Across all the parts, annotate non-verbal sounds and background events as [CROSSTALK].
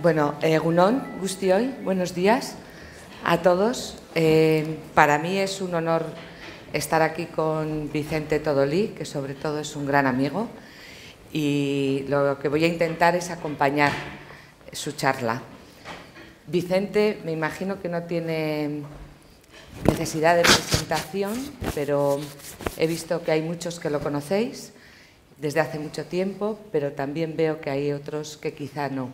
Bueno, eh, gusti hoy. buenos días a todos. Eh, para mí es un honor estar aquí con Vicente Todolí, que sobre todo es un gran amigo, y lo que voy a intentar es acompañar su charla. Vicente, me imagino que no tiene necesidad de presentación, pero he visto que hay muchos que lo conocéis desde hace mucho tiempo, pero también veo que hay otros que quizá no.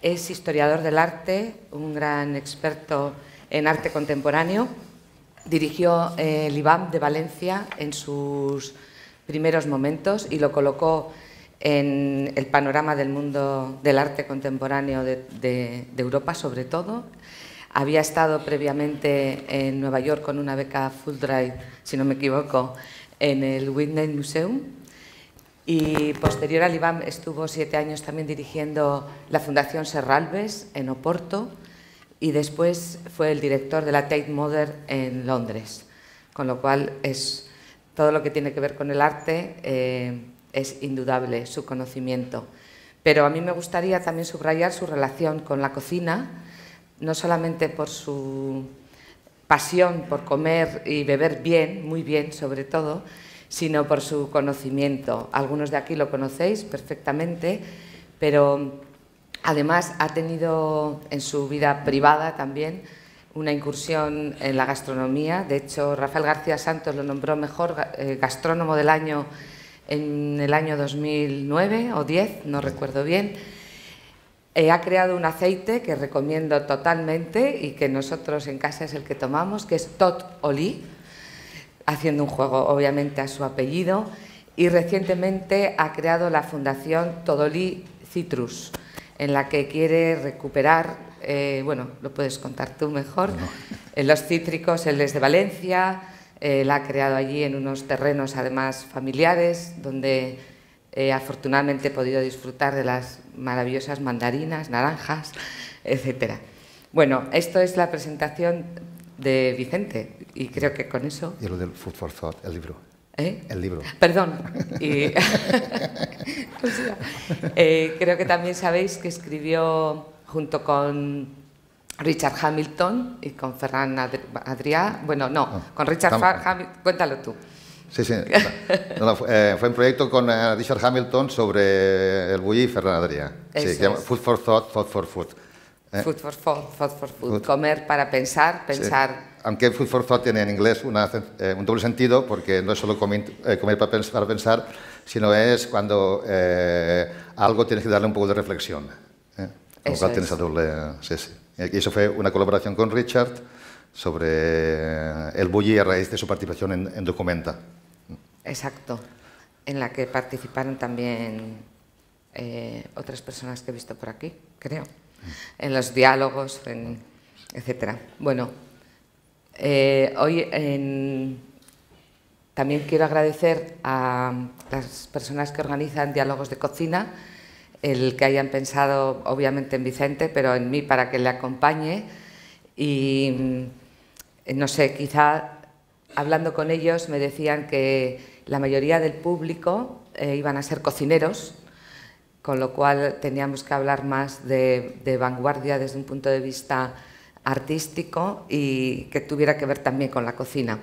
Es historiador del arte, un gran experto en arte contemporáneo. Dirigió el eh, IBAM de Valencia en sus primeros momentos y lo colocó en el panorama del mundo del arte contemporáneo de, de Europa, sobre todo. Había estado previamente en Nueva York con una beca Fulbright, si no me equivoco, en el Whitney Museum y posterior al IBAM estuvo siete años también dirigiendo la Fundación Serralves en Oporto y después fue el director de la Tate Modern en Londres. Con lo cual, es, todo lo que tiene que ver con el arte eh, es indudable su conocimiento. Pero a mí me gustaría también subrayar su relación con la cocina, no solamente por su pasión por comer y beber bien, muy bien sobre todo, sino por su conocimiento. Algunos de aquí lo conocéis perfectamente, pero además ha tenido en su vida privada también una incursión en la gastronomía. De hecho, Rafael García Santos lo nombró mejor eh, gastrónomo del año en el año 2009 o 10, no recuerdo bien. Eh, ha creado un aceite que recomiendo totalmente y que nosotros en casa es el que tomamos, que es Tot Oli, haciendo un juego obviamente a su apellido y recientemente ha creado la Fundación Todolí Citrus, en la que quiere recuperar, eh, bueno, lo puedes contar tú mejor, eh, los cítricos, él es de Valencia, eh, la ha creado allí en unos terrenos además familiares, donde afortunadamente he podido disfrutar de las maravillosas mandarinas, naranjas, etcétera Bueno, esto es la presentación de Vicente. Y creo que con eso. Y lo del Food for Thought, el libro. ¿Eh? El libro. Perdón. Y... [LAUGHS] [LAUGHS] Eh, creo que también sabéis que escribió junto con Richard Hamilton y con Ferran Adrià. Bueno, no, ah, con Richard Hamilton. Cuéntalo tú. Sí, sí. Eh, fue un proyecto con eh, Richard Hamilton sobre el bully y Ferran Adrià. Sí, Food for Thought, Thought for Food eh. food for thought, food. Comer para pensar, pensar. Aunque food for thought tiene en inglés eh, un doble sentido, porque no es solo eh, comer, para, pensar, sino es cuando algo tienes que darle un poco de reflexión. eso es. Sí, Y eso fue una colaboración con Richard sobre el bully a raíz de su participación en, en Documenta. Exacto, en la que participaron también otras personas que he visto por aquí, creo en los diálogos, en, etc. Bueno, eh, hoy también quiero agradecer a las personas que organizan diálogos de cocina, el que hayan pensado obviamente en Vicente, pero en mí para que le acompañe. Y mm, no sé, quizá hablando con ellos me decían que la mayoría del público eh, iban a ser cocineros, con lo cual teníamos que hablar más de, vanguardia desde un punto de vista artístico y que tuviera que ver también con la cocina.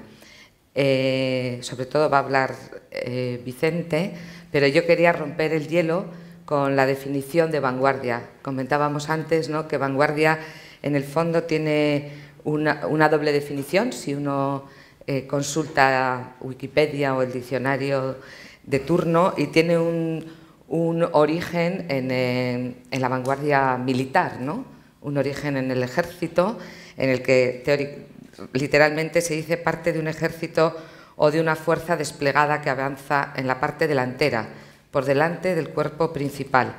Eh, sobre todo va a hablar eh, Vicente, pero yo quería romper el hielo con la definición de vanguardia. Comentábamos antes ¿no? que vanguardia en el fondo tiene una, doble definición, si uno eh, consulta Wikipedia o el diccionario de turno, y tiene un, un origen en, la vanguardia militar, ¿no? un origen en el ejército, en el que literalmente se dice parte de un ejército o de una fuerza desplegada que avanza en la parte delantera, por delante del cuerpo principal,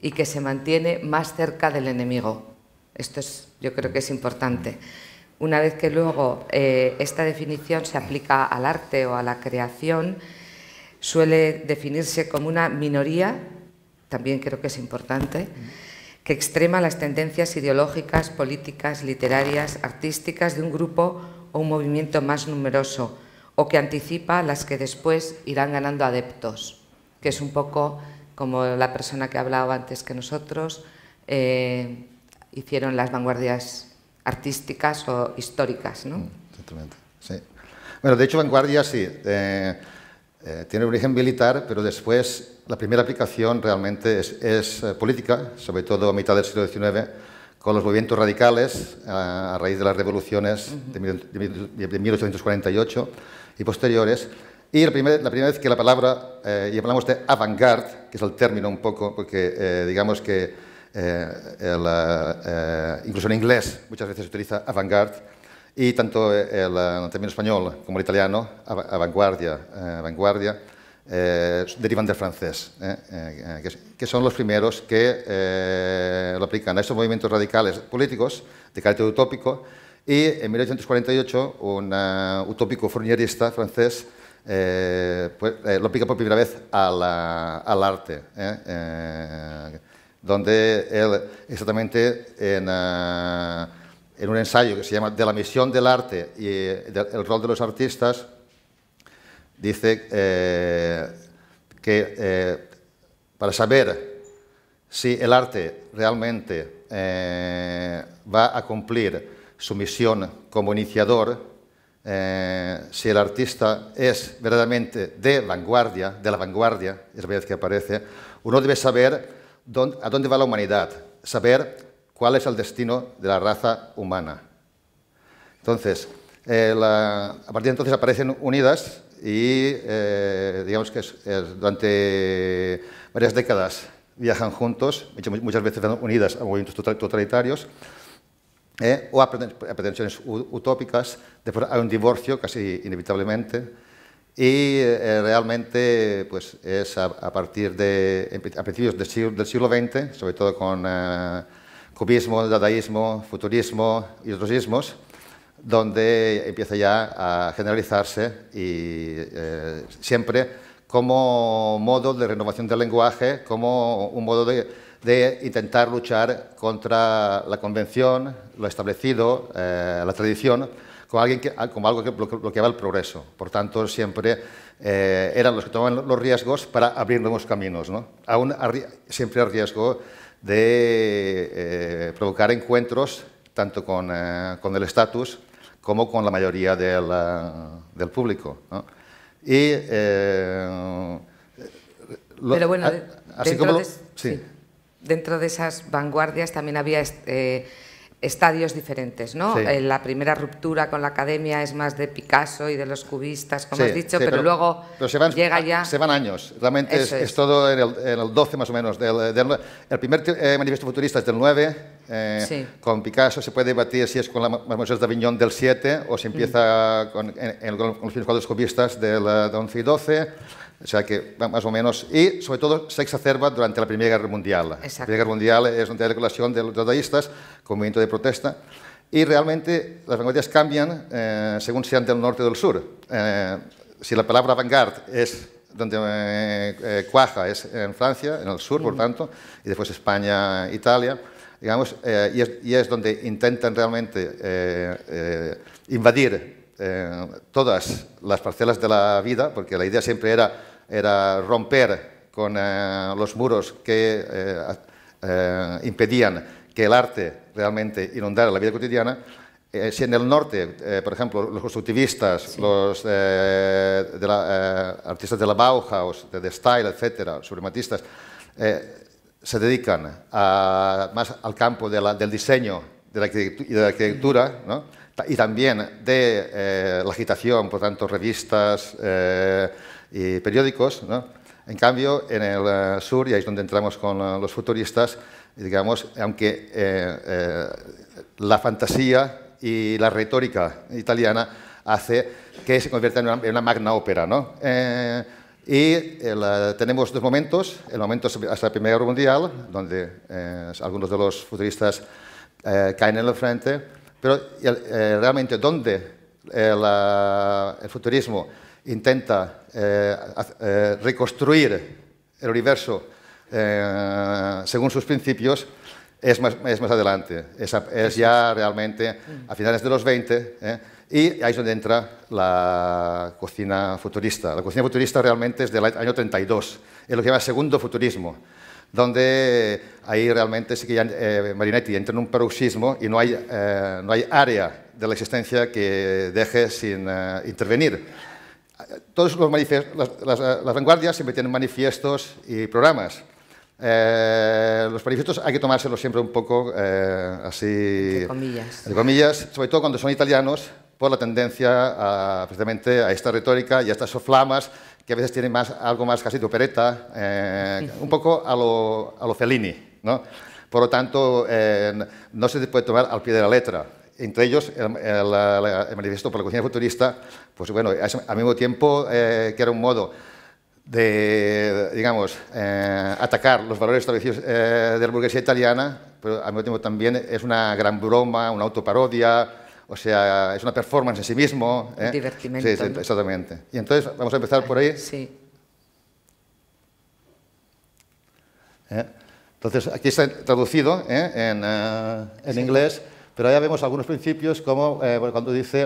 y que se mantiene más cerca del enemigo. Esto es, yo creo que es importante. Una vez que luego eh, esta definición se aplica al arte o a la creación, suele definirse como una minoría, también creo que es importante, que extrema las tendencias ideológicas, políticas, literarias, artísticas de un grupo o un movimiento más numeroso, o que anticipa las que después irán ganando adeptos, que es un poco como la persona que ha hablado antes que nosotros, eh, hicieron las vanguardias artísticas o históricas. ¿no? Mm, exactamente, sí. Bueno, de hecho, vanguardia sí. Eh, eh, tiene origen militar, pero después la primera aplicación realmente es, eh, política, sobre todo a mitad del siglo XIX, con los movimientos radicales eh, a raíz de las revoluciones de, 1848 y posteriores. Y la, primera vez que la palabra, y hablamos de avant-garde, que es el término un poco, porque digamos que incluso en inglés muchas veces se utiliza avant-garde, y tanto eh, el, eh, término español como el italiano, vanguardia, eh, vanguardia derivan del francés, que, son los primeros que lo aplican a estos movimientos radicales políticos de carácter utópico. Y en 1848, un utópico fornierista francés pues, lo aplica por primera vez al arte, donde él exactamente en en un ensayo que se llama De la misión del arte y eh, el rol de los artistas, dice eh, que eh, para saber si el arte realmente va a cumplir su misión como iniciador, si el artista es verdaderamente de vanguardia, de la vanguardia, es la vez que aparece, uno debe saber dónde, a dónde va la humanidad, saber cuál es el destino de la raza humana. Entonces, eh, a partir de entonces aparecen unidas y eh, digamos que durante varias décadas viajan juntos, muchas veces unidas a movimientos totalitarios eh, o a pretensiones utópicas. Después hay un divorcio casi inevitablemente y realmente pues, es a, partir de, a principios del siglo, XX, sobre todo con cubismo, dadaísmo, futurismo y otros ismos, donde empieza ya a generalizarse y eh, siempre como modo de renovación del lenguaje, como un modo de, intentar luchar contra la convención, lo establecido, eh, la tradición, como, alguien que, algo que bloqueaba el progreso. Por tanto, siempre eh, eran los que tomaban los riesgos para abrir nuevos caminos. ¿no? Aún siempre el riesgo de eh, provocar encuentros tanto eh, con, el estatus como con la mayoría del, eh, público. Y, Pero bueno, dentro de esas vanguardias también había estadios diferentes, ¿no? Eh, la primera ruptura con la academia es más de Picasso y de los cubistas, como has dicho, pero, luego se van, llega ya... Se van años, realmente es, todo en el, en 12 más o menos. el primer eh, manifiesto futurista es del 9, eh, con Picasso se puede debatir si es con la de Aviñón del 7 o si mm. empieza con, los cuadros cubistas del, eh, del 11 y 12 o sea que, más o menos, y sobre todo se exacerba durante la Primera Guerra Mundial. La Primera Guerra Mundial es donde una colación de los dadaístas, con movimiento de protesta, y realmente las vanguardias cambian eh, según sean del norte o del sur. Eh, si la palabra vanguard es donde eh, eh, cuaja, es en Francia, en el sur, por tanto, y después España, Italia, digamos, y es, y, es, donde intentan realmente invadir todas las parcelas de la vida, porque la idea siempre era era romper con eh, los muros que eh, eh, impedían que el arte realmente inundara la vida cotidiana, si en el norte, por ejemplo, los constructivistas, los de artistas de la Bauhaus, de Style, etcétera, suprematistas, se dedican más al campo del diseño de y de la arquitectura, y también de la agitación, por tanto, revistas y periódicos. ¿no? En cambio, en el eh, sur, y ahí es donde entramos con eh, los futuristas, digamos, aunque eh, la fantasía y la retórica italiana hace que se convierta en una, magna ópera. ¿no? y tenemos dos momentos, el momento hasta la Primera Guerra Mundial, donde algunos de los futuristas caen en el frente, pero realmente donde el futurismo intenta eh, eh, reconstruir el universo eh, según sus principios, es más, adelante, es, ya realmente mm. a finales de los 20, y ahí es donde entra la cocina futurista. La cocina futurista realmente es del año 32, es lo que se llama segundo futurismo, donde ahí realmente que ya, Marinetti entra en un paroxismo y no hay, no hay área de la existencia que deje sin intervenir todos los las, eh, las, vanguardias siempre tienen manifiestos y programas. Eh, los manifiestos hay que tomárselos siempre un poco eh, así, de comillas. de comillas, sobre todo cuando son italianos, por la tendencia a, precisamente a esta retórica y a estas soflamas que a veces tienen más, algo más casi de opereta, [LAUGHS] un poco a lo, a Fellini. ¿no? Por lo tanto, no se puede tomar al pie de la letra entre ellos el, manifiesto por la cocina futurista, pues bueno, al mismo tiempo eh, que era un modo de, digamos, eh, atacar los valores establecidos eh, de la burguesía italiana, pero al mismo tiempo también es una gran broma, una autoparodia, o sea, es una performance en sí mismo. Un divertimento. Sí, exactamente. Y entonces, vamos a empezar por ahí. Sí. Entonces, aquí está traducido en, inglés pero ya vemos algunos principios como eh, cuando dice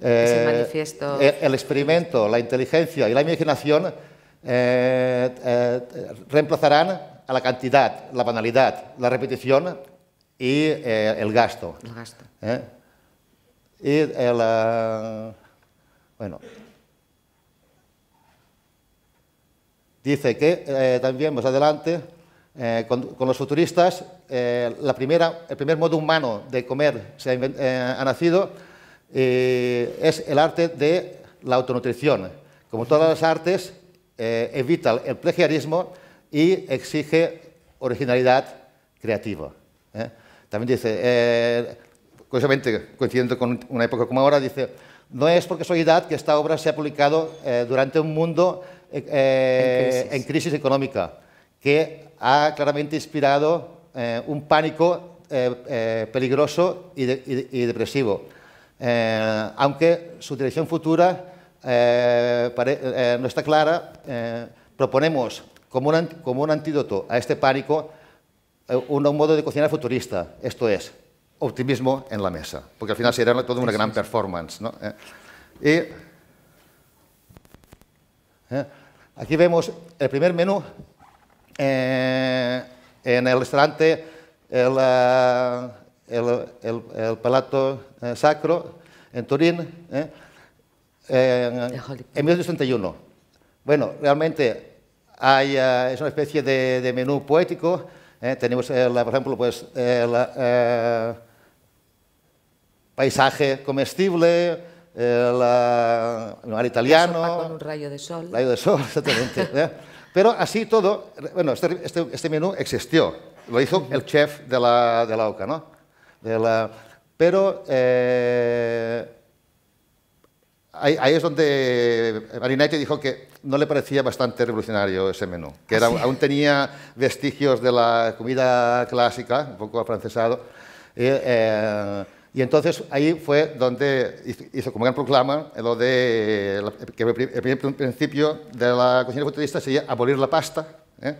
eh, eh, el experimento, la inteligencia y la imaginación reemplazarán a la cantidad, la banalidad, la repetición y el gasto. El gasto. Y bueno, dice que también más adelante eh, con, los futuristas, eh, el primer modo humano de comer se ha, eh, nacido es el arte de la autonutrición. Como todas las artes, evita el plagiarismo y exige originalidad creativa. También dice, curiosamente, coincidiendo con una época como ahora, dice, no es porque soy edad que esta obra se ha publicado durante un mundo en crisis. en crisis económica, que ha claramente inspirado eh, un pánico eh, eh, peligroso y, depresivo, aunque su dirección futura no está clara, proponemos como un, como un antídoto a este pánico un, modo de cocinar futurista, esto es, optimismo en la mesa, porque al final será todo una gran performance. aquí vemos el primer menú eh, en el restaurante el, eh, el, Palato eh, Sacro en Turín, en 1961. Bueno, realmente hay, es una especie de, menú poético. tenemos, por ejemplo, pues, el paisaje comestible, el mar italiano. Con un rayo de sol. Rayo de sol, [LAUGHS] exactamente. Pero así todo, bueno, este, este, este menú existió, lo hizo el chef de la, de OCA, ¿no? De la, pero eh, ahí, es donde Marinetti dijo que no le parecía bastante revolucionario ese menú, que aún tenía vestigios de la comida clásica, un poco afrancesado. Y, eh, y entonces ahí fue donde hizo como gran proclama lo de que el primer principio de la cocina futurista sería abolir la pasta, ¿eh?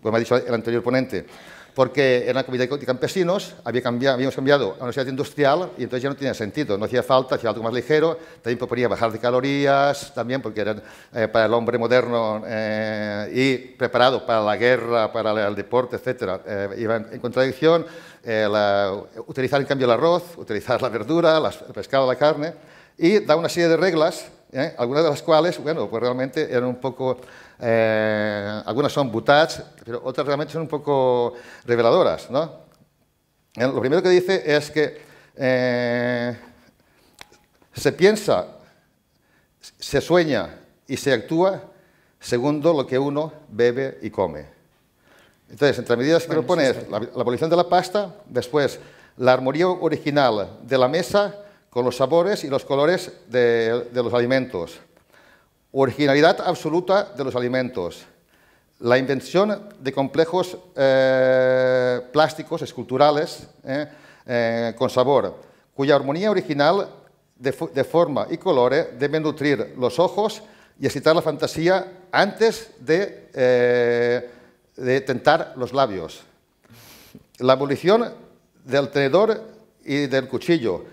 como ha dicho el anterior ponente porque era la comunidad de campesinos, había habíamos cambiado a una sociedad industrial y entonces ya no tenía sentido, no hacía falta, hacía algo más ligero, también proponía bajar de calorías, también porque era eh, para el hombre moderno eh, y preparado para la guerra, para el deporte, etc. Eh, iban en contradicción, eh, utilizar en cambio el arroz, utilizar la verdura, las, el pescado, la carne, y da una serie de reglas, algunas de las cuales, bueno, pues realmente eran un poco... Eh, algunas son butats, pero otras realmente son un poco reveladoras. ¿no? Eh, lo primero que dice es que eh, se piensa, se sueña y se actúa segundo lo que uno bebe y come. Entonces, entre medidas que propone la, la abolición de la pasta, después la armonía original de la mesa con los sabores y los colores de los alimentos. Originalidad absoluta de los alimentos. La invención de complejos eh, plásticos esculturales eh, eh, con sabor, cuya armonía original de, forma y colores debe nutrir los ojos y excitar la fantasía antes de, de tentar los labios. La abolición del tenedor y del cuchillo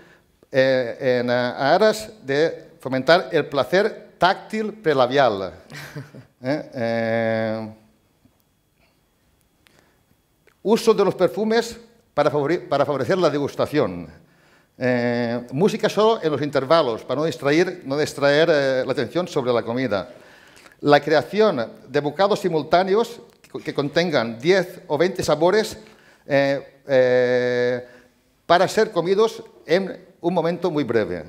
en aras de fomentar el placer táctil prelabial. [LAUGHS] Eh, eh, uso de los perfumes para, favorecer la degustación. Eh, música solo en los intervalos, para no distraer, la atención sobre la comida. La creación de bocados simultáneos que, que contengan 10 o 20 sabores para ser comidos en un momento muy breve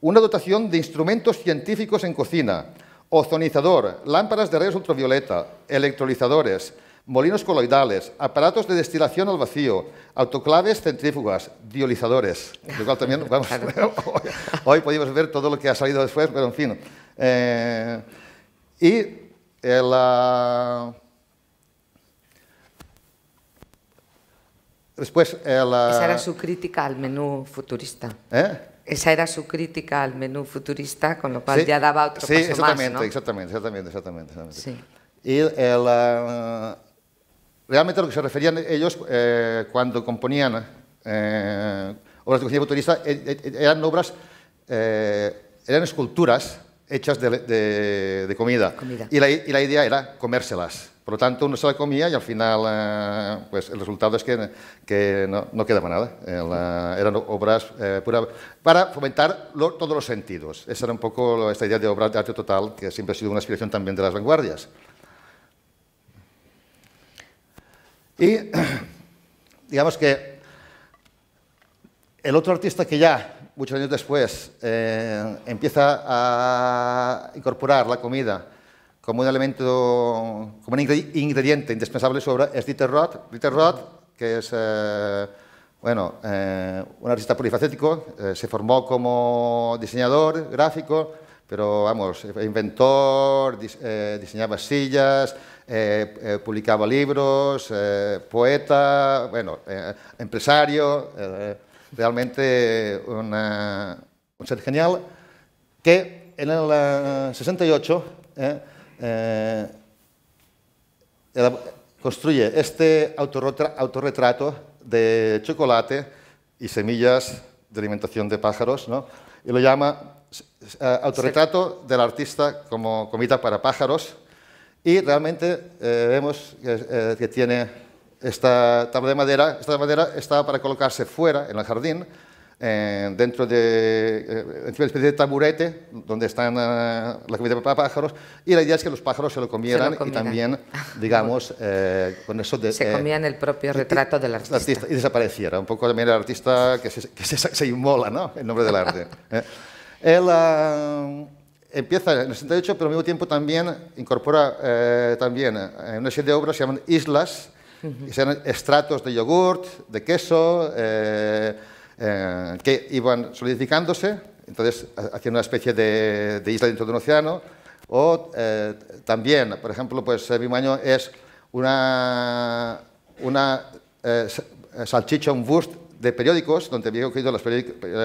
una dotación de instrumentos científicos en cocina, ozonizador, lámparas de rayos ultravioleta, electrolizadores, molinos coloidales, aparatos de destilación al vacío, autoclaves centrífugas, diolizadores. [LAUGHS] [LAUGHS] hoy, podíamos podemos ver todo lo que ha salido después, pero en fin. Eh, y la ah, después ah, Esa era su crítica al menú futurista. ¿Eh? Esa era su crítica al menú futurista, con lo cual ya daba otro sí, paso más, ¿no? exactamente, exactamente, exactamente, exactamente. Sí. Y el, eh, realmente a lo que se referían ellos eh, cuando componían eh, obras de cocina futurista eran obras, eran esculturas hechas de, comida. Y, la, idea era comérselas. Por lo tanto, uno se la comía y al final eh, pues el resultado es que, no, quedaba nada. Eh, eran obras eh, para fomentar todos los sentidos. Esa era un poco esta idea de obra de arte total, que siempre ha sido una inspiración también de las vanguardias. Y [CLEARS THROAT] digamos que el otro artista que ya muchos años después, eh, empieza a incorporar la comida como un elemento, como un ingrediente indispensable sobre. su obra, es Dieter Roth. Dieter Roth, que es eh, bueno, eh, un artista polifacético, se formó como diseñador gráfico, pero vamos, inventor, diseñaba sillas, publicaba libros, poeta, bueno, empresario realmente un ser genial, que en el 68 eh, eh, eh, construye este autorretrato de chocolate y semillas de alimentación de pájaros, ¿no? y lo llama autorretrato del artista como comida para pájaros, y realmente vemos que, que tiene esta tabla de madera, esta madera estaba para colocarse fuera, en el jardín, eh, dentro de eh, especie de taburete donde están eh, la comida para pájaros y la idea es que los pájaros se lo comieran, y también, [LAUGHS] digamos, eh, con eso de... Se comían el propio retrato del artista. Y desapareciera, un poco también el artista que se, se, inmola, ¿no? En nombre del arte. [LAUGHS] Él ah, empieza en el 68, pero al mismo tiempo también incorpora también una serie de obras que se llaman Islas, y eran estratos de yogurt, de queso, eh, eh, que iban solidificándose, entonces haciendo una especie de, isla dentro de un océano. O eh, también, por ejemplo, pues año es una, salchicha, un de periódicos, donde había cogido las,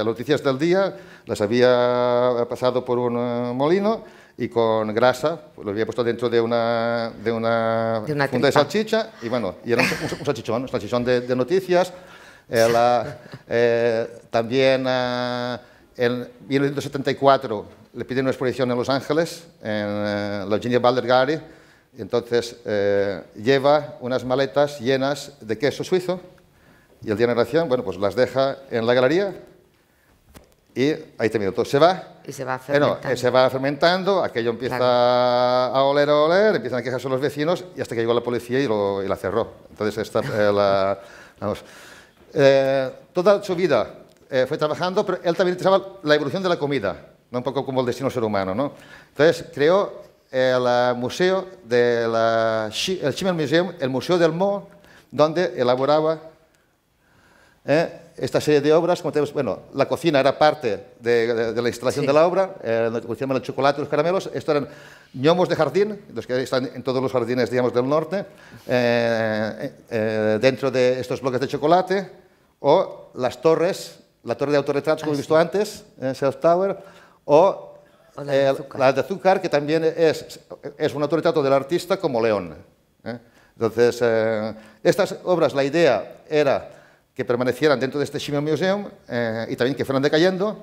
noticias del día, las había pasado por un molino y con grasa, pues, lo había puesto dentro de una, de una, funda de salchicha y bueno, y era un, salchichón, un salchichón de, noticias. Eh, eh, también ah, en 1974 le piden una exposición en Los Ángeles, en eh, la Virginia Balder Gallery, entonces lleva unas maletas llenas de queso suizo y el día de la bueno, pues las deja en la galería y ahí terminó todo. Se va. Y se va eh, eh, fermentando. se va fermentando, aquello empieza a oler, a oler, empiezan a quejarse los vecinos y hasta que llegó la policía y, lo, y la cerró. Entonces, esta, eh, [LAUGHS] la, vamos, toda su vida fue trabajando, pero él también interesaba la evolución de la comida, ¿no? un poco como el destino ser humano. ¿no? Entonces, creó el museo de la, el Museum, el Museo del Mo, donde elaboraba ¿eh? esta serie de obras, como tenemos, bueno, la cocina era parte de, la instalación de la obra, eh, el chocolate y los caramelos, estos eran ñomos de jardín, los que están en todos los jardines, digamos, del norte, eh, eh, dentro de estos bloques de chocolate, o las torres, la torre de autorretratos, como hemos ah, visto antes, South Tower, o, la, de azúcar. que también es, es un autorretrato del artista como león. Entonces, estas obras, la idea era que permanecieran dentro de este Schimmel Museum eh, y también que fueran decayendo.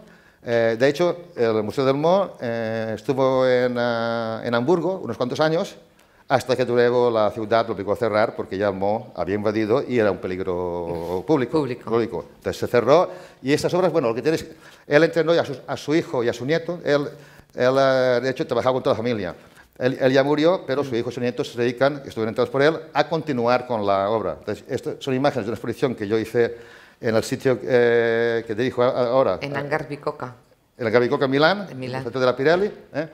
Eh, de hecho, el Museo del Mo eh, estuvo en, en, Hamburgo unos cuantos años hasta que luego la ciudad lo obligó a cerrar porque ya el Mo había invadido y era un peligro público, público. Entonces se cerró y estas obras, bueno, lo que tienes, él entrenó a su, a su hijo y a su nieto, él, él de hecho trabajaba con toda la familia. Él, ya murió, pero su hijo y nietos se dedican, estuvieron entrados por él, a continuar con la obra. Estas son imágenes de una exposición que yo hice en el sitio eh, que te dijo ahora. En Angar Bicoca. En Angar Bicoca, Milán, en Milán, en el centro de la Pirelli. Eh,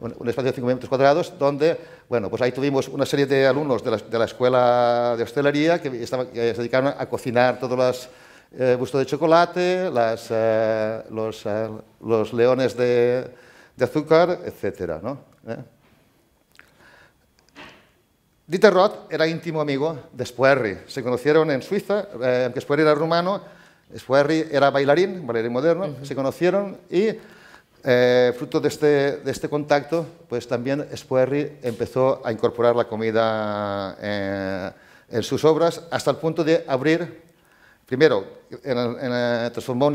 un, espacio de 5.000 metros cuadrados donde, bueno, pues ahí tuvimos una serie de alumnos de la, escuela de hostelería que, se dedicaron a cocinar todos los eh, bustos de chocolate, las, los, leones de, de azúcar, etcétera, ¿no? Dieter Roth era íntimo amigo de Spoerry. Se conocieron en Suiza, eh, aunque Spoerry era rumano, Spoerry era bailarín, bailarín moderno, se conocieron y eh, fruto este, de este, contacto, pues también Spoerry empezó a incorporar la comida eh, en sus obras hasta el punto de abrir, primero, transformó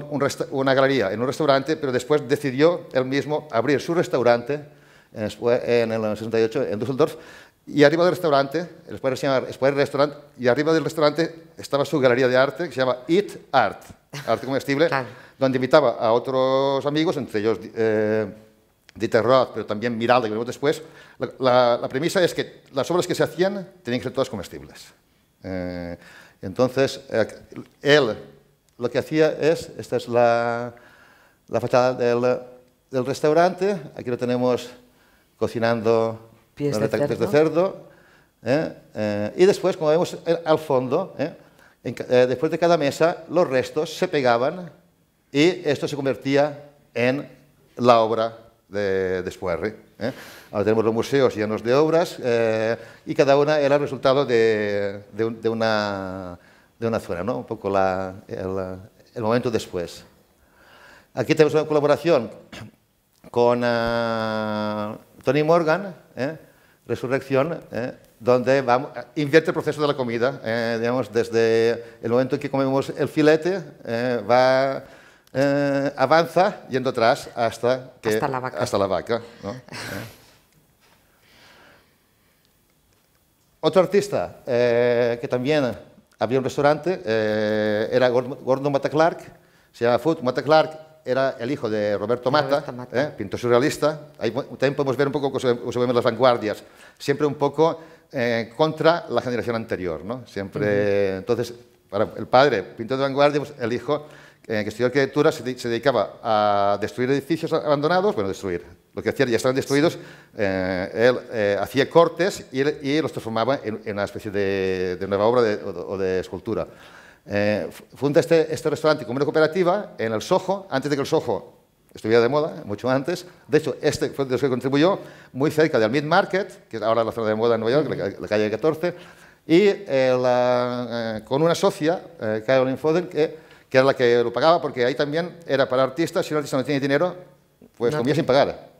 una galería en un restaurante, pero después decidió él mismo abrir su restaurante en, en el 68 en Düsseldorf y arriba del restaurante, después y arriba del restaurante estaba su galería de arte que se llama Eat Art, arte comestible, [LAUGHS] donde invitaba a otros amigos, entre ellos eh, Dieter Roth, pero también Miralda, que veremos después. La, premisa es que las obras que se hacían tenían que ser todas comestibles. Eh, entonces, eh, él lo que hacía es, esta es la, fachada del, del restaurante, aquí lo tenemos cocinando Pies de cerdo. De cerdo ¿eh? Eh, y después, como vemos al fondo, ¿eh? después de cada mesa, los restos se pegaban y esto se convertía en la obra de, después Ahora tenemos los museos llenos de obras y cada una era el resultado de, de una, zona, ¿no? un poco el, momento después. Aquí tenemos una colaboración con Tony Morgan, ¿eh? Resurrección, ¿eh? donde invierte el proceso de la comida. ¿eh? digamos, desde el momento en que comemos el filete, va avanza yendo atrás hasta, que, hasta la vaca. Otro artista que también había un restaurante era Gordon Mata Clark, se llama Food Mata Clark, era el hijo de Roberto Mata, ¿eh? pintor surrealista. Ahí también podemos ver un poco cómo se las vanguardias, siempre un poco eh, contra la generación anterior. ¿no? Siempre, Entonces, para el padre, pintor de vanguardia, pues el hijo eh, que estudió arquitectura se, dedicaba a destruir edificios abandonados, bueno, destruir. Lo que hacía, ya estaban destruidos, él hacía cortes y, los transformaba en, una especie de, nueva obra o de escultura. Eh, funda este, este, restaurante como una cooperativa en el Soho, antes de que el Soho estuviera de moda, mucho antes. De hecho, este fue de los que contribuyó, muy cerca del Mid Market, que es ahora la zona de moda en Nueva York, la, calle 14, y eh, eh, con una socia, eh, Carolyn Foden, que, era la que lo pagaba, porque ahí también era para artistas, si un artista no tiene dinero, pues comía sin pagar.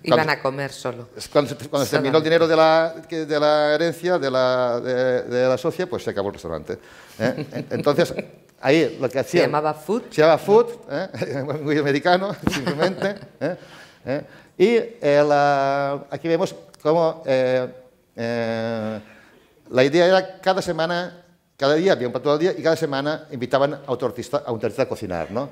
Iban eh, [LAUGHS] a comer solo. Cuando, se terminó el dinero de la, de la herencia de la, de, la, socia, pues se acabó el restaurante. ¿eh? [LAUGHS] Entonces, ahí lo que hacía... Se llamaba Food. llamaba ¿eh? [LAUGHS] Food, muy americano, simplemente. Y aquí vemos cómo la idea era cada semana, cada día había un plato del día y cada semana invitaban a a un artista a cocinar. ¿no?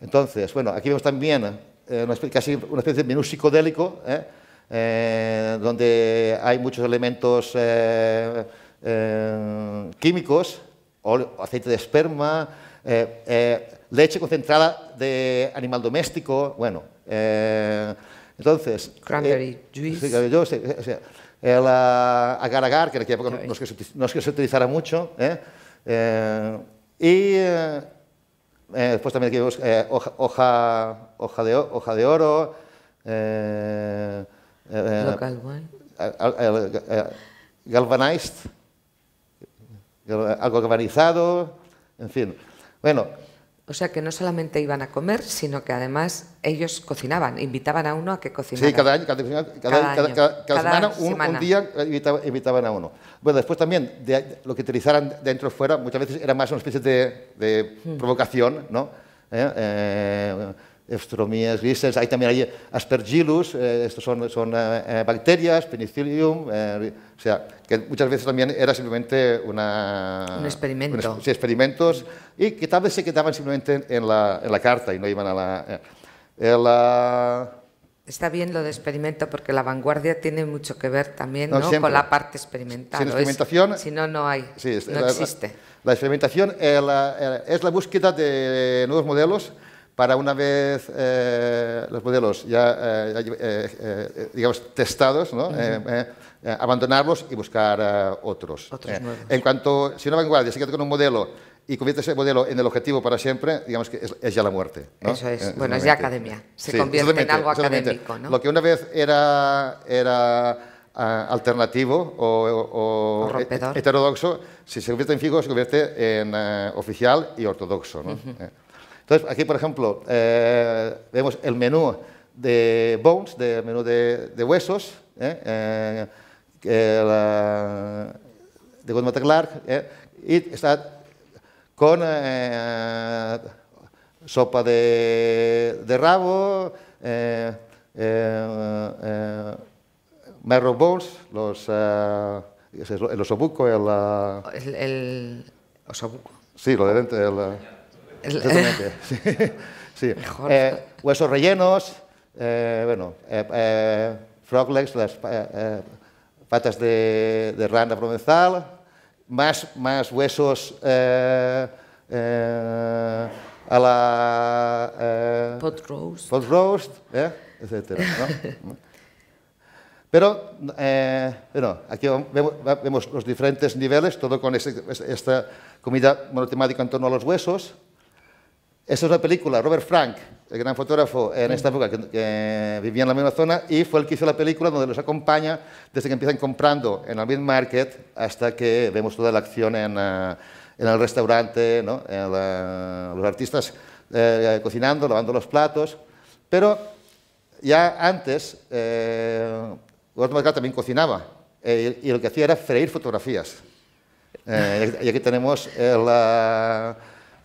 Entonces, bueno, aquí vemos también eh, una, casi una especie de menú psicodélico, ¿eh? Eh, donde hay muchos elementos químicos, aceite de esperma, leche concentrada de animal doméstico, bueno. entonces... Cranberry juice. el agar-agar, que en aquella época no es que se, no utilizara mucho, y eh, después también eh, aquí, hoja, hoja, de, hoja de oro. Eh, eh galvanized, algo galvanizado, en fin. Bueno, o sea que no solamente iban a comer, sino que además ellos cocinaban, invitaban a uno a que cocinara. Sí, cada año, cada, semana, un, día invitaban a uno. Bueno, después también, de, lo que utilizaran dentro o fuera, muchas veces era más una especie de, hmm. provocación, ¿no? Eh, eh, Eufromías grises, hay también hay aspergillus, eh, estos son, son eh, eh, bacterias, penicillium, o sea, que muchas veces también era simplemente una... Un experimento. sí, experimentos, y que tal vez se quedaban simplemente en la, carta y no iban a la... Está bien lo de experimento porque la vanguardia tiene mucho que ver también no, con la parte experimental. Sin experimentación... si no, no hay, existe. La, experimentación es la búsqueda de nuevos modelos para una vez eh, los modelos ya, eh, eh, digamos, testados, abandonarlos y buscar otros. en cuanto, si una vanguardia se queda con un modelo y convierte ese modelo en el objetivo para siempre, digamos que es, ya la muerte. Eso es, bueno, es ya academia, se convierte en algo académico. Lo que una vez era, era ah, alternativo o, e-, heterodoxo, si se convierte en fijo, se convierte en oficial y ortodoxo. ¿no? Entonces, aquí, por ejemplo, eh, vemos el menú de bones, del menú de, huesos, ¿eh? Eh, de Gottman Clark, y está con sopa de, rabo, marrow bones, los, los el, el, el osobuco. Sí, lo de dentro. Exactamente. [LAUGHS] sí. Eh, huesos rellenos, eh, bueno, eh, frog legs, las patas de, rana provenzal, más, más huesos a la... pot roast. Pot roast, etcétera. [LAUGHS] Pero, bueno, aquí vemos, los diferentes niveles, todo con esta comida monotemática en torno a los huesos. Esa es la película, Robert Frank, el gran fotógrafo en esta época que, vivía en la misma zona y fue el que hizo la película donde los acompaña desde que empiezan comprando en el mid-market hasta que vemos toda la acción en, eh, en el restaurante, ¿no? Eh, los artistas eh, cocinando, lavando los platos. Pero ya antes, eh, MacLeod también cocinaba y, lo que hacía era freír fotografías. y aquí tenemos la...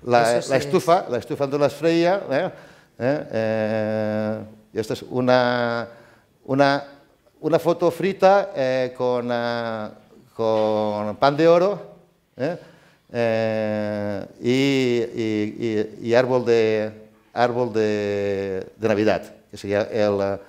la, sí. la estufa, la estufa donde las freía, eh, ¿eh? Eh, esta és una, una, una foto frita eh, con, eh, con pan de oro eh? eh, i, i, i árbol de, árbol de, de Navidad, que seria eh, el,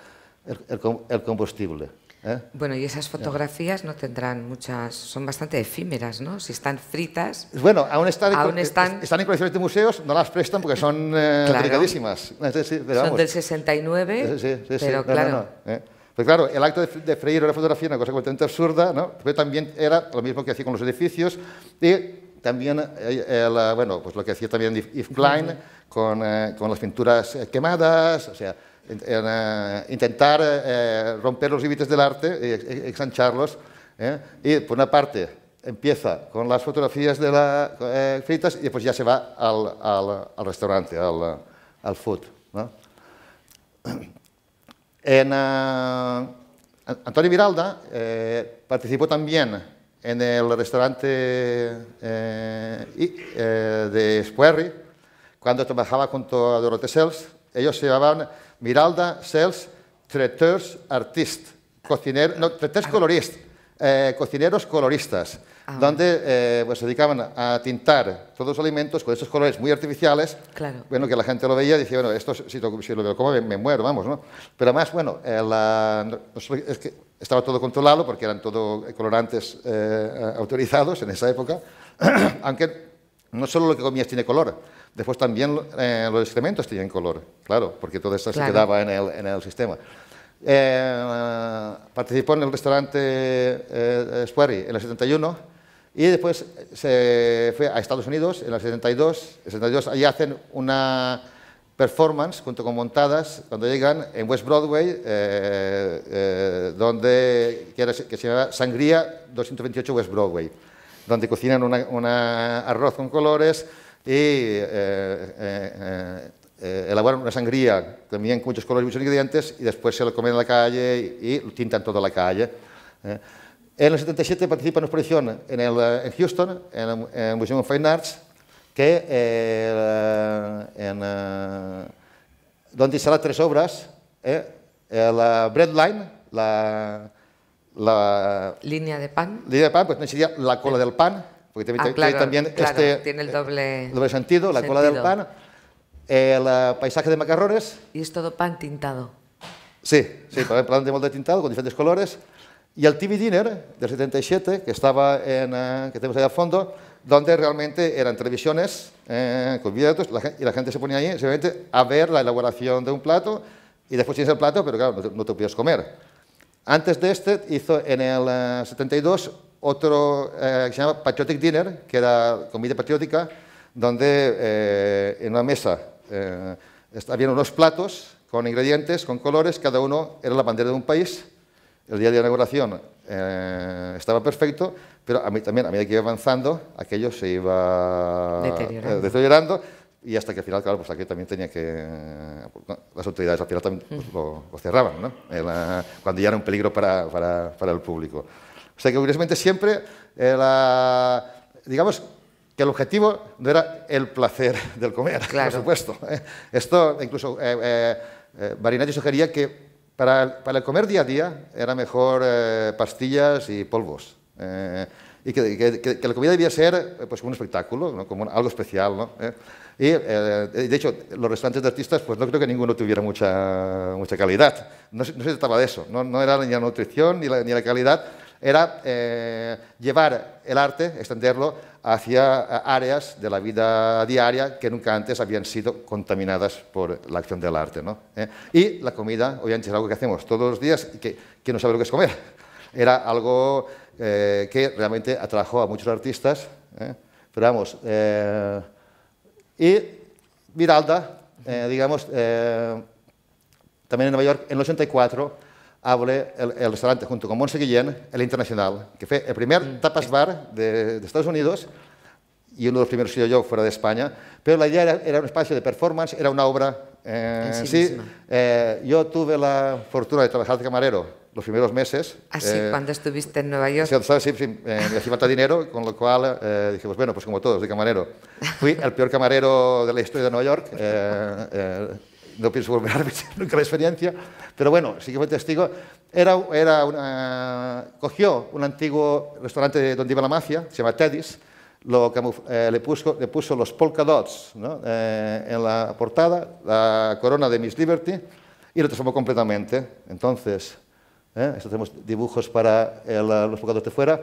el, el combustible. ¿Eh? Bueno, y esas fotografías no tendrán muchas, son bastante efímeras, ¿no? Si están fritas. Bueno, aún están, eh, están... están en colecciones de museos, no las prestan porque son delicadísimas. Eh, son del 69, sí, sí, pero claro. Pero claro, el acto de, freír una fotografía, una cosa completamente absurda, ¿no? pero también era lo mismo que hacía con los edificios y también bueno, pues lo que hacía también Yves Klein con, con las pinturas quemadas, o sea, en, eh, intentar eh, romper los límites del arte, ensancharlos. ¿eh? Y por una parte empieza con las fotografías de la, fritas eh, y después ya se va al, restaurante, al, food. [CLEARS THROAT] En, Antonio Miralda participó también en el restaurante de Spuerri cuando trabajaba junto a Dorothy Sells. Ellos se llevaban... Miralda, Sells, Treteurs, artistes, cociner, ah. eh, cocineros coloristas, ah, donde eh, pues, se dedicaban a tintar todos los alimentos con esos colores muy artificiales. Bueno, que la gente lo veía y decía, bueno, esto si lo, como me, muero, vamos, ¿no? Pero además, bueno, eh, estaba todo controlado porque eran todos colorantes autorizados en esa época, [CLEARS THROAT] aunque no solo lo que comías tiene color, Después también eh, los excrementos tenían color, claro, porque todo esto se quedaba en el, sistema. Eh, participó en el restaurante eh, eh en el 71 y después se fue a Estados Unidos en el 72. El 72 allí hacen una performance junto con montadas cuando llegan en West Broadway, donde, que, que, se llama Sangría 228 West Broadway, donde cocinan un arroz con colores y eh, eh, eh, elaboran una sangría también con muchos colores y muchos ingredientes y después se lo comen en la calle y, y tintan toda la calle. Eh. En el 77 participa en una exposición en, el, en Houston, en el, en el, Museum of Fine Arts, que, eh, en, eh, donde instala tres obras, la breadline, la, la... Línea de pan. Línea de pan, pues no sería la cola del pan, Porque también, ah, este, tiene el eh, doble, doble sentido, la cola del pan, el eh, paisaje de macarrones. Y es todo pan tintado. Sí, sí, pan de molde tintado con diferentes colores. Y el TV Dinner del 77, que estaba en, eh, que tenemos ahí al fondo, donde realmente eran televisiones con videos y la gente se ponía ahí simplemente a ver la elaboración de un plato y después tienes el plato, pero claro, no te, no te podías comer. Antes de este hizo en el 72 otro que eh, se llama Patriotic Dinner, que era comida patriótica, donde eh, en una mesa eh, habían unos platos con ingredientes, con colores, cada uno era la bandera de un país. El día de la inauguración eh, estaba perfecto, pero a mí también, a medida que iba avanzando, aquello se iba deteriorando. y hasta que al final, claro, pues aquí también tenía que... Las autoridades al final también pues, lo, cerraban, ¿no? cuando ya era un peligro para, para, para el público. O sea que obviamente siempre, la, digamos, que el objetivo no era el placer [LAUGHS] del comer, por supuesto. ¿eh? Esto incluso eh, eh, eh sugería que para, el comer día a día era mejor pastillas y polvos. y que, la comida debía ser pues, como un espectáculo, ¿no? como algo especial. ¿no? Y de hecho, los restaurantes de artistas, pues no creo que ninguno tuviera mucha, mucha calidad. No, se trataba de eso, no, era ni la nutrición ni ni la calidad, era eh, llevar el arte, extenderlo hacia eh, áreas de la vida diaria que nunca antes habían sido contaminadas por la acción del arte. ¿no? Eh, y la comida, obviamente, es algo que hacemos todos los días y que, no sabe lo que es comer. Era algo que realmente atrajo a muchos artistas. Pero vamos, y viralda digamos, también en Nueva York, en el 84, abre el, el restaurante junto con Monse Guillén, el Internacional, que fue el primer mm. tapas bar de, de, Estados Unidos y uno de los primeros que yo fuera de España. Pero la idea era, era un espacio de performance, era una obra. Eh, en sí, sí eh, yo tuve la fortuna de trabajar de camarero los primeros meses. Así, ah, eh, cuando estuviste en Nueva York. Sí, sí, sí, eh, me hacía falta dinero, con lo cual eh, dije, pues bueno, pues como todos, de camarero. Fui el peor camarero de la historia de Nueva York Eh, eh, no pienso volver a repetir [LAUGHS] nunca la experiencia, pero bueno, sí que fue testigo. Era, era una, cogió un antiguo restaurante donde iba la mafia, se llama Teddy's, lo eh, le, puso, los polka dots eh, en la portada, la corona de Miss Liberty, y lo transformó completamente. Entonces, ¿eh? esto dibujos para eh, los polka dots de fuera.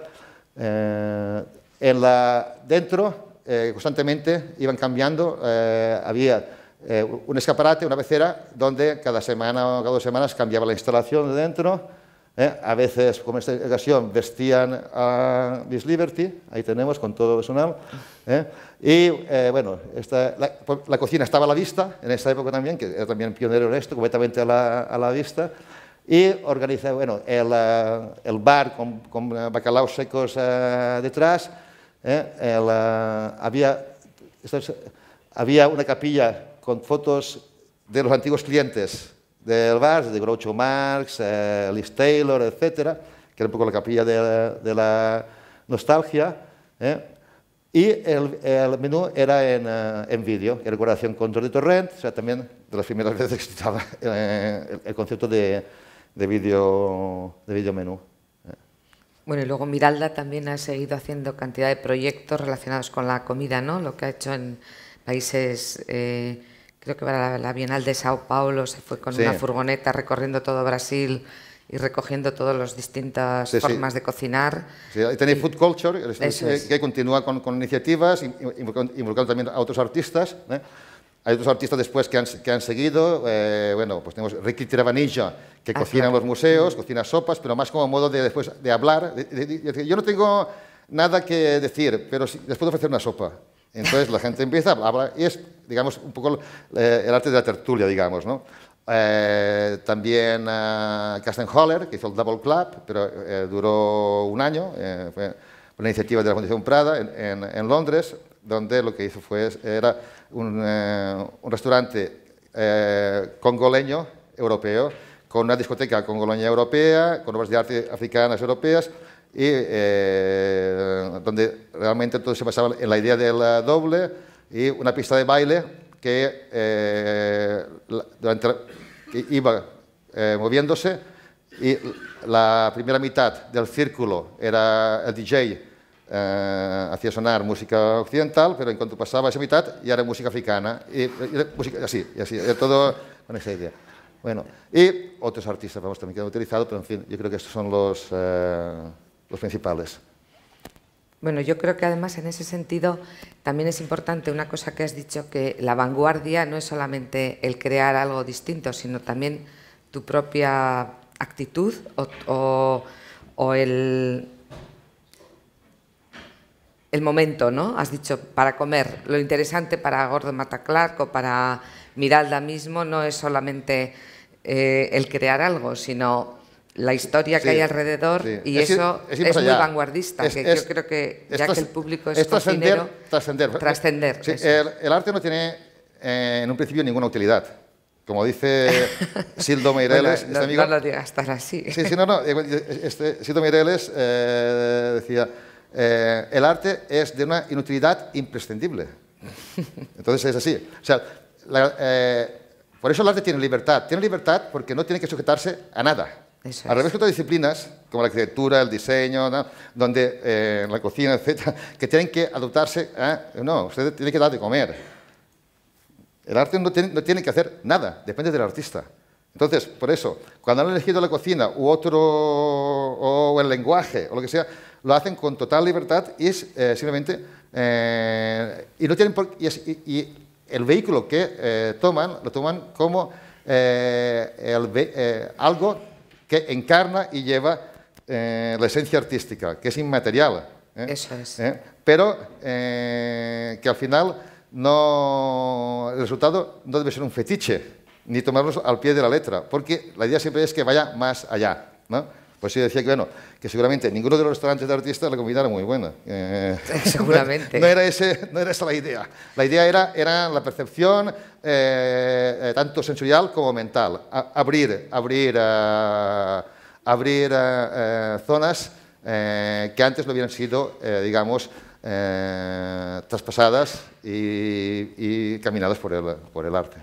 en la, dentro, constantemente iban cambiando, había eh, un escaparate, una becera, donde cada semana o cada dos semanas cambiaba la instalación de dentro. Eh. A veces, como en esta ocasión, vestían a Miss Liberty, ahí tenemos con todo personal. Eh. Y bueno, la, cocina estaba a la vista en esa época también, que era también pionero en esto, completamente a la, vista. Y organizaba bueno, el, bar con, con bacalaos secos detrás. había, había una capilla con fotos de los antiguos clientes del bar, de Groucho Marx, eh, Liz Taylor, etcétera, que era un poco la capilla de, la nostalgia. Eh. Y el, menú era en, vídeo, eh, en vídeo, en colaboración con Torrent, o sea, también de las primeras [LAUGHS] veces que estaba el, concepto de, de vídeo de video menú. Bueno, y luego Miralda también ha seguido haciendo cantidad de proyectos relacionados con la comida, ¿no? Lo que ha hecho en países creo que para la Bienal de Sao Paulo se fue con una furgoneta recorriendo todo Brasil y recogiendo todas las distintas formas de cocinar. Sí, tenéis Food Culture, que continúa con, iniciativas, involucrando también a otros artistas. ¿eh? Hay otros artistas después que han, seguido. Eh, bueno, pues tenemos Ricky Travanilla, que ah, cocina en los museos, cocina sopas, pero más como modo de después de hablar. De, yo no tengo nada que decir, pero después de ofrecer una sopa. Entonces la gente empieza a hablar. Y es digamos, un poco eh, el arte de la tertulia, digamos, ¿no? Eh, también eh, Carsten Holler, que hizo el Double Club, pero eh, duró un año, fue una iniciativa de la Fundación Prada en, Londres, donde lo que hizo fue, era un, un restaurante congoleño europeo, con una discoteca congoleña europea, con obras de arte africanas europeas, y donde realmente todo se basaba en la idea del doble, y una pista de baile que eh, iba eh, moviéndose y la primera mitad del círculo era el DJ eh, hacía sonar música occidental, pero en cuanto pasaba esa mitad ya era música africana y, así, y así, todo con esa idea. Bueno, y otros artistas, también que han utilizado, pero en fin, yo creo que estos son los, eh, los principales. Bueno, yo creo que además en ese sentido también es importante una cosa que has dicho, que la vanguardia no es solamente el crear algo distinto, sino también tu propia actitud o, el, momento, ¿no? Has dicho, para comer. Lo interesante para Gordon Mataclarco, o para Miralda mismo no es solamente eh, el crear algo, sino la historia que hay alrededor y eso es, muy vanguardista, que yo creo que ya que el público es, trascender, trascender. el, arte no tiene eh, en un principio ninguna utilidad. Como dice [LAUGHS] Sildo Meireles, este no, amigo, no, Sí, sí, no, no. Eh, este, Sildo Meireles eh, decía, el arte es de una inutilidad imprescindible. [LAUGHS] Entonces es así. O sea, por eso el arte tiene libertad. Tiene libertad porque no tiene que sujetarse a nada. Al revés que otras disciplinas, como la arquitectura, el diseño, donde eh, la cocina, etc., que tienen que adaptarse. ¿eh? No, usted tiene que dar de comer. El arte no tiene, que hacer nada, depende del artista. Entonces, por eso, cuando han elegido la cocina u otro, o el lenguaje, o lo que sea, lo hacen con total libertad y eh, simplemente. y, no tienen y, el vehículo que toman, lo toman como algo que encarna y lleva eh, la esencia artística, que es inmaterial. ¿eh? Eso es. ¿Eh? Pero que al final no, el resultado no debe ser un fetiche, ni tomarlos al pie de la letra, porque la idea siempre es que vaya más allá. ¿no? Pues yo decía que, bueno, que seguramente ninguno de los restaurantes de artistas la comida era muy buena. Eh, [LAUGHS] seguramente. No, era esa la idea. La idea era, era la percepción eh, eh, tanto sensorial como mental. abrir, abrir, abrir zonas que antes no hubieran sido, digamos, traspasadas y, caminadas por el, por el arte.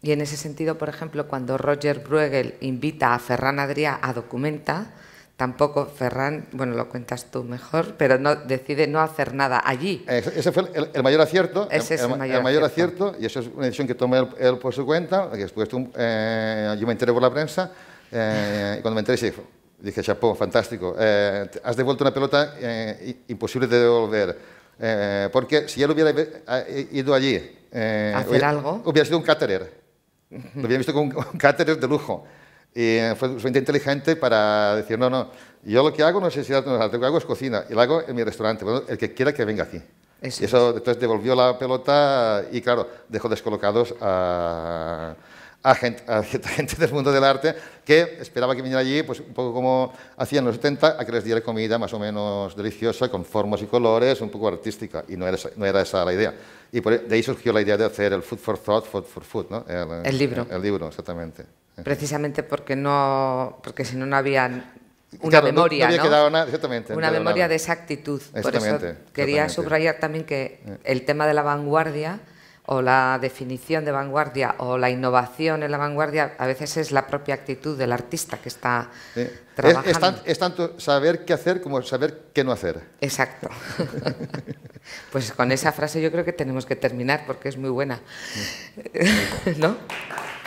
Y en ese sentido, por ejemplo, cuando Roger Bruegel invita a Ferran Adrià a Documenta, tampoco Ferran, bueno, lo cuentas tú mejor, pero no decide no hacer nada allí. Ese fue el, mayor acierto. Ese el, mayor, acierto. y eso es una decisión que tomé él, por su cuenta, después eh, yo me enteré por la prensa, eh, y cuando me enteré dije, chapó, fantástico, eh, has devuelto una pelota imposible de devolver. porque si él hubiera ido allí... ¿Hacer hubiera, algo? Hubiera sido un caterer. Lo hubiera visto como un, un caterer de lujo. Y fue suficiente inteligente para decir, no, no, yo lo que hago no es si lo que hago es cocina, y lo hago en mi restaurante, el que quiera que venga aquí. Eso, y eso entonces devolvió la pelota y claro, dejó descolocados a, gente, [LAUGHS] gente del mundo del arte que esperaba que viniera allí, pues un poco como hacían los 70, a que les diera comida más o menos deliciosa, con formas y colores, un poco artística, y no era esa, no era esa la idea. Y e, de ahí surgió la idea de hacer el Food for Thought, Food for Food, ¿no? El, libro. el libro, exactamente precisamente porque no, porque si no no había una memoria, una memoria de exactitud. Por quería subrayar también que eh. el tema de la vanguardia o la definición de vanguardia o la innovación en la vanguardia a veces es la propia actitud del artista que está trabajando. Es, tanto saber qué hacer como saber qué no hacer. Exacto. [LAUGHS] pues con esa frase yo creo que tenemos que terminar porque es muy buena. [LAUGHS] ¿No?